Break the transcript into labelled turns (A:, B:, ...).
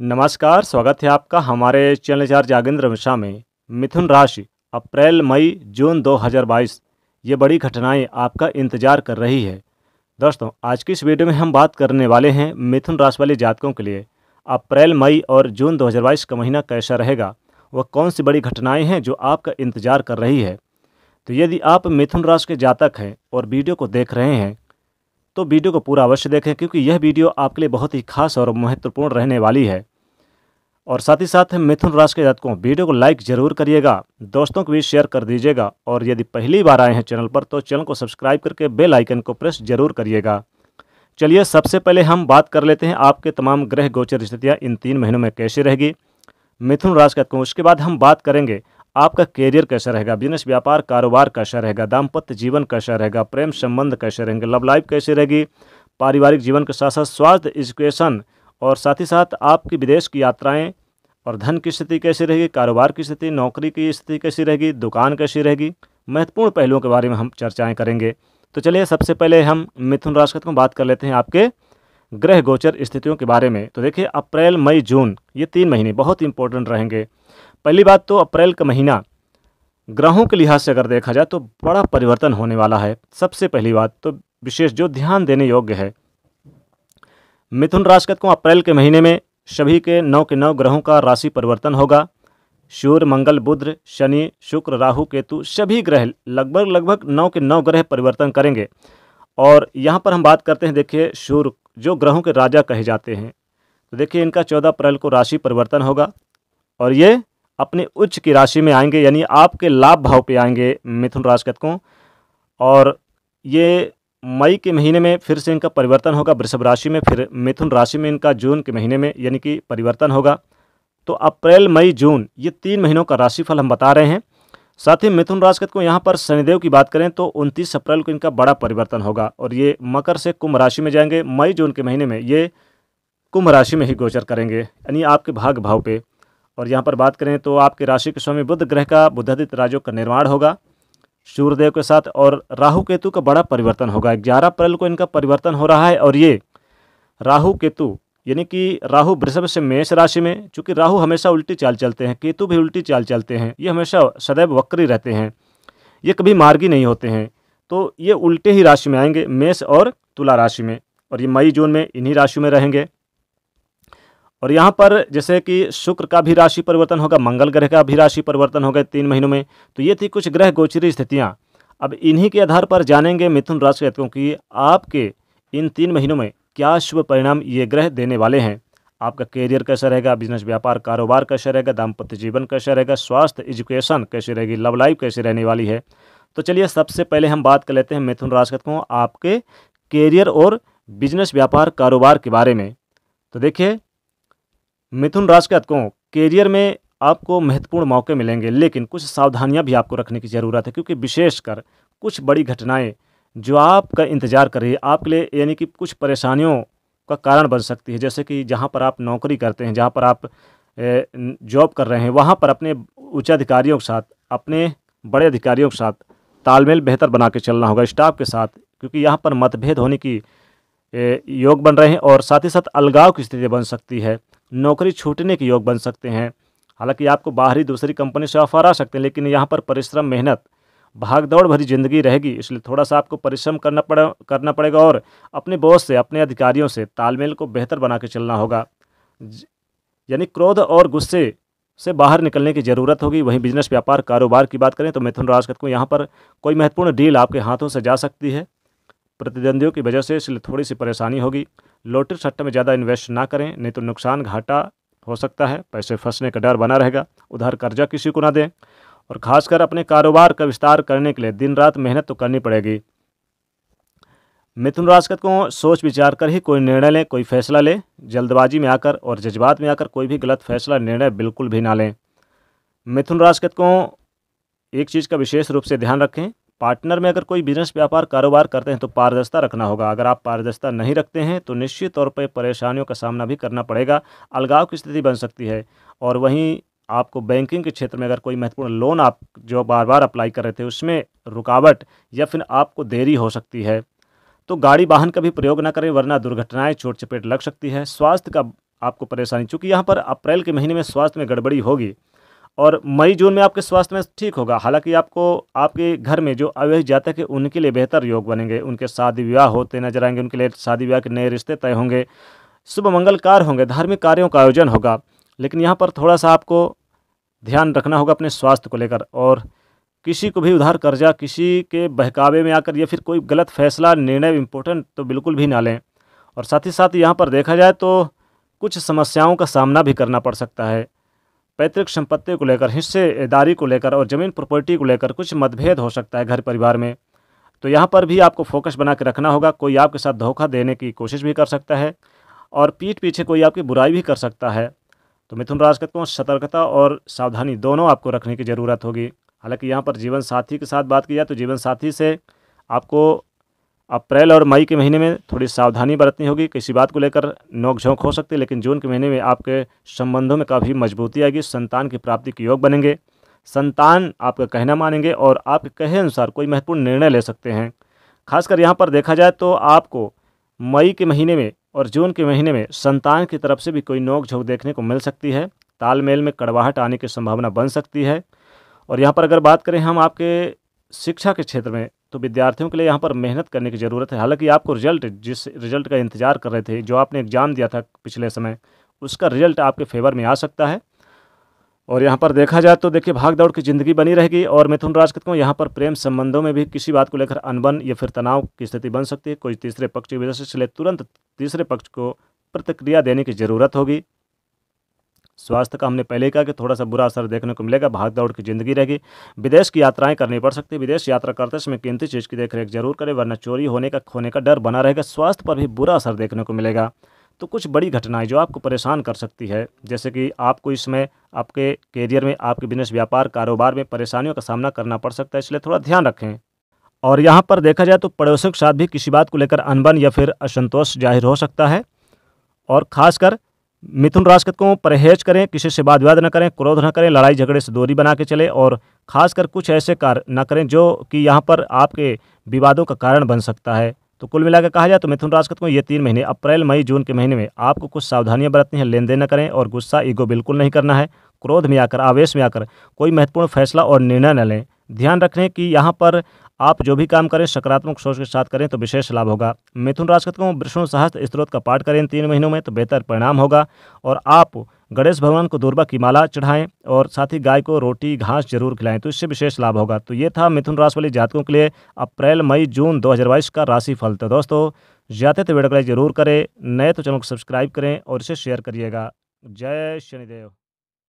A: नमस्कार स्वागत है आपका हमारे चैनल चार जागेंद्र मिश्रा में मिथुन राशि अप्रैल मई जून 2022 ये बड़ी घटनाएं आपका इंतजार कर रही है दोस्तों आज की इस वीडियो में हम बात करने वाले हैं मिथुन राशि वाले जातकों के लिए अप्रैल मई और जून 2022 का महीना कैसा रहेगा वह कौन सी बड़ी घटनाएं हैं जो आपका इंतजार कर रही है तो यदि आप मिथुन राशि के जातक हैं और वीडियो को देख रहे हैं तो वीडियो को पूरा अवश्य देखें क्योंकि यह वीडियो आपके लिए बहुत ही खास और महत्वपूर्ण रहने वाली है और साथ ही साथ मिथुन राशि के जातकों वीडियो को लाइक जरूर करिएगा दोस्तों को भी शेयर कर दीजिएगा और यदि पहली बार आए हैं चैनल पर तो चैनल को सब्सक्राइब करके बेल आइकन को प्रेस जरूर करिएगा चलिए सबसे पहले हम बात कर लेते हैं आपके तमाम ग्रह गोचर स्थितियाँ इन तीन महीनों में कैसी रहेगी मिथुन राशि के जातकों उसके बाद हम बात करेंगे आपका कैरियर कैसा रहेगा बिजनेस व्यापार कारोबार कैसा रहेगा दाम्पत्य जीवन कैसा रहेगा प्रेम संबंध कैसे रहेंगे लव लाइफ कैसे रहेगी पारिवारिक जीवन के साथ साथ स्वास्थ्य एजुकेशन और साथ ही साथ आपकी विदेश की यात्राएं और धन की स्थिति कैसी रहेगी कारोबार की स्थिति नौकरी की स्थिति कैसी रहेगी दुकान कैसी रहेगी महत्वपूर्ण पहलुओं के बारे में हम चर्चाएं करेंगे तो चलिए सबसे पहले हम मिथुन राशि में बात कर लेते हैं आपके ग्रह गोचर स्थितियों के बारे में तो देखिए अप्रैल मई जून ये तीन महीने बहुत इंपॉर्टेंट रहेंगे पहली बात तो अप्रैल का महीना ग्रहों के लिहाज से अगर देखा जाए तो बड़ा परिवर्तन होने वाला है सबसे पहली बात तो विशेष जो ध्यान देने योग्य है मिथुन राशि को तो अप्रैल के महीने में सभी के नौ के नौ ग्रहों का राशि परिवर्तन होगा सूर्य मंगल बुध शनि शुक्र राहु केतु सभी ग्रह लगभग लगभग नौ के नौ ग्रह परिवर्तन करेंगे और यहाँ पर हम बात करते हैं देखिए सूर्य जो ग्रहों के राजा कहे जाते हैं तो देखिए इनका चौदह अप्रैल को राशि परिवर्तन होगा और ये अपने उच्च की राशि में आएंगे यानी आपके लाभ भाव पे आएंगे मिथुन राशि को और ये मई के महीने में फिर से इनका परिवर्तन होगा वृषभ राशि में फिर मिथुन राशि में इनका जून के महीने में यानी कि परिवर्तन होगा तो अप्रैल मई जून ये तीन महीनों का राशिफल हम बता रहे हैं साथ ही मिथुन राशि को यहाँ पर शनिदेव की बात करें तो 29 अप्रैल को इनका बड़ा परिवर्तन होगा और ये मकर से कुंभ राशि में जाएंगे मई जून के महीने में ये कुंभ राशि में ही गोचर करेंगे यानी आपके भाग भाव पे और यहाँ पर बात करें तो आपके राशि के स्वामी बुद्ध ग्रह का बुद्धादित्य राजयोग का निर्माण होगा सूर्यदेव के साथ और राहु केतु का बड़ा परिवर्तन होगा ग्यारह अप्रैल को इनका परिवर्तन हो रहा है और ये राहु केतु यानी कि राहु वृषभ से मेष राशि में चूँकि राहु हमेशा उल्टी चाल चलते हैं केतु भी उल्टी चाल चलते हैं ये हमेशा सदैव वक्री रहते हैं ये कभी मार्गी नहीं होते हैं तो ये उल्टे ही राशि में आएंगे मेष और तुला राशि में और ये मई जून में इन्हीं राशियों में रहेंगे और यहाँ पर जैसे कि शुक्र का भी राशि परिवर्तन होगा मंगल ग्रह का भी राशि परिवर्तन होगा तीन महीनों में तो ये थी कुछ ग्रह गोचरी स्थितियाँ अब इन्हीं के आधार पर जानेंगे मिथुन राशि के कि आपके इन तीन महीनों में क्या शुभ परिणाम ये ग्रह देने वाले हैं आपका करियर कैसा रहेगा बिजनेस व्यापार कारोबार कैसा रहेगा दाम्पत्य जीवन कैसा रहेगा स्वास्थ्य एजुकेशन कैसी रहेगी लव लाइफ कैसी रहने वाली है तो चलिए सबसे पहले हम बात कर लेते हैं मिथुन राशि को आपके करियर और बिजनेस व्यापार कारोबार के बारे में तो देखिए मिथुन राशि अतकों कैरियर में आपको महत्वपूर्ण मौके मिलेंगे लेकिन कुछ सावधानियां भी आपको रखने की ज़रूरत है क्योंकि विशेषकर कुछ बड़ी घटनाएं जो आपका इंतजार कर रही है आपके लिए यानी कि कुछ परेशानियों का कारण बन सकती है जैसे कि जहाँ पर आप नौकरी करते हैं जहाँ पर आप जॉब कर रहे हैं वहाँ पर अपने उच्च अधिकारियों के साथ अपने बड़े अधिकारियों के साथ तालमेल बेहतर बना के चलना होगा स्टाफ के साथ क्योंकि यहाँ पर मतभेद होने की योग बन रहे हैं और साथ ही साथ अलगाव की स्थिति बन सकती है नौकरी छूटने के योग बन सकते हैं हालांकि आपको बाहरी दूसरी कंपनी से ऑफर आ सकते हैं लेकिन यहाँ पर परिश्रम मेहनत भागदौड़ भरी जिंदगी रहेगी इसलिए थोड़ा सा आपको परिश्रम करना पड़े करना पड़ेगा और अपने बॉस से अपने अधिकारियों से तालमेल को बेहतर बना के चलना होगा यानी क्रोध और गुस्से से बाहर निकलने की ज़रूरत होगी वहीं बिजनेस व्यापार कारोबार की बात करें तो मिथुन राजगत को यहाँ पर कोई महत्वपूर्ण डील आपके हाथों से जा सकती है प्रतिद्वंदियों की वजह से इसलिए थोड़ी सी परेशानी होगी लोटरी सट्टे में ज़्यादा इन्वेस्ट ना करें नहीं तो नुकसान घाटा हो सकता है पैसे फंसने का डर बना रहेगा उधार कर्जा किसी को ना दें और खासकर अपने कारोबार का विस्तार करने के लिए दिन रात मेहनत तो करनी पड़ेगी मिथुन राशि को सोच विचार कर ही कोई निर्णय लें कोई फैसला लें जल्दबाजी में आकर और जज्बात में आकर कोई भी गलत फैसला निर्णय बिल्कुल भी ना लें मिथुन राशि को एक चीज़ का विशेष रूप से ध्यान रखें पार्टनर में अगर कोई बिजनेस व्यापार कारोबार करते हैं तो पारदर्शिता रखना होगा अगर आप पारदर्शिता नहीं रखते हैं तो निश्चित तौर पर परेशानियों का सामना भी करना पड़ेगा अलगाव की स्थिति बन सकती है और वहीं आपको बैंकिंग के क्षेत्र में अगर कोई महत्वपूर्ण लोन आप जो बार बार अप्लाई कर रहे थे उसमें रुकावट या फिर आपको देरी हो सकती है तो गाड़ी वाहन का भी प्रयोग ना करें वरना दुर्घटनाएं चोट चपेट लग सकती है स्वास्थ्य का आपको परेशानी चूँकि यहाँ पर अप्रैल के महीने में स्वास्थ्य में गड़बड़ी होगी और मई जून में आपके स्वास्थ्य में ठीक होगा हालांकि आपको आपके घर में जो अवैध जातक है उनके लिए बेहतर योग बनेंगे उनके शादी विवाह होते नजर आएंगे उनके लिए शादी विवाह के नए रिश्ते तय होंगे शुभ मंगलकार होंगे धार्मिक कार्यों का आयोजन होगा लेकिन यहाँ पर थोड़ा सा आपको ध्यान रखना होगा अपने स्वास्थ्य को लेकर और किसी को भी उधार कर्जा किसी के बहकावे में आकर या फिर कोई गलत फैसला निर्णय इम्पोर्टेंट तो बिल्कुल भी ना लें और साथ ही साथ यहाँ पर देखा जाए तो कुछ समस्याओं का सामना भी करना पड़ सकता है पैतृक संपत्ति को लेकर हिस्सेदारी को लेकर और ज़मीन प्रॉपर्टी को लेकर कुछ मतभेद हो सकता है घर परिवार में तो यहाँ पर भी आपको फोकस बना के रखना होगा कोई आपके साथ धोखा देने की कोशिश भी कर सकता है और पीठ पीछे कोई आपकी बुराई भी कर सकता है तो मिथुन राज को सतर्कता और सावधानी दोनों आपको रखने की ज़रूरत होगी हालांकि यहाँ पर जीवन साथी के साथ बात की जाए तो जीवन साथी से आपको अप्रैल और मई के महीने में थोड़ी सावधानी बरतनी होगी किसी बात को लेकर नोकझोंक हो सकती है लेकिन जून के महीने में आपके संबंधों में काफ़ी मजबूती आएगी संतान की प्राप्ति के योग बनेंगे संतान आपका कहना मानेंगे और आपके कहे अनुसार कोई महत्वपूर्ण निर्णय ले सकते हैं खासकर यहाँ पर देखा जाए तो आपको मई के महीने में और जून के महीने में संतान की तरफ से भी कोई नोकझोंक देखने को मिल सकती है तालमेल में कड़वाहट आने की संभावना बन सकती है और यहाँ पर अगर बात करें हम आपके शिक्षा के क्षेत्र में तो विद्यार्थियों के लिए यहाँ पर मेहनत करने की ज़रूरत है हालांकि आपको रिजल्ट जिस रिजल्ट का इंतज़ार कर रहे थे जो आपने एग्ज़ाम दिया था पिछले समय उसका रिजल्ट आपके फेवर में आ सकता है और यहाँ पर देखा जाए तो देखिए भाग दौड़ की ज़िंदगी बनी रहेगी और मिथुन राज कहते हैं यहाँ पर प्रेम संबंधों में भी किसी बात को लेकर अनबन या फिर तनाव की स्थिति बन सकती है कोई तीसरे पक्ष की वजह से चले तुरंत तीसरे पक्ष को प्रतिक्रिया देने की ज़रूरत होगी स्वास्थ्य का हमने पहले कहा कि थोड़ा सा बुरा असर देखने को मिलेगा भाग दौड़ की जिंदगी रहेगी विदेश की यात्राएं करनी पड़ सकती है विदेश यात्रा करते समय कीमती चीज़ की देखरेख जरूर करें वरना चोरी होने का खोने का डर बना रहेगा स्वास्थ्य पर भी बुरा असर देखने को मिलेगा तो कुछ बड़ी घटनाएं जो आपको परेशान कर सकती है जैसे कि आपको इसमें आपके करियर में आपके बिजनेस व्यापार कारोबार में परेशानियों का सामना करना पड़ सकता है इसलिए थोड़ा ध्यान रखें और यहाँ पर देखा जाए तो पड़ोसियों के साथ भी किसी बात को लेकर अनबन या फिर असंतोष जाहिर हो सकता है और ख़ासकर मिथुन राशि को परहेज करें किसी से वाद विवाद न करें क्रोध न करें लड़ाई झगड़े से दूरी बना के चले और खासकर कुछ ऐसे कार्य न करें जो कि यहाँ पर आपके विवादों का कारण बन सकता है तो कुल मिलाकर कहा जाए तो मिथुन राशि को ये तीन महीने अप्रैल मई जून के महीने में आपको कुछ सावधानियां बरतनी है लेन देन न करें और गुस्सा ईगो बिल्कुल नहीं करना है क्रोध में आकर आवेश में आकर कोई महत्वपूर्ण फैसला और निर्णय न लें ध्यान रखें कि यहाँ पर आप जो भी काम करें सकारात्मक सोच के साथ करें तो विशेष लाभ होगा मिथुन राशि को विष्णु सहस्त्र स्त्रोत का पाठ करें तीन महीनों में तो बेहतर परिणाम होगा और आप गणेश भगवान को दूरबा की माला चढ़ाएं और साथ ही गाय को रोटी घास जरूर खिलाएं तो इससे विशेष लाभ होगा तो ये था मिथुन राशि वाले जातकों के लिए अप्रैल मई जून दो का राशि फल तो दोस्तों ज़्यादा तो वीडियो जरूर करें नए तो चैनल को सब्सक्राइब करें और इसे शेयर करिएगा जय शनिदेव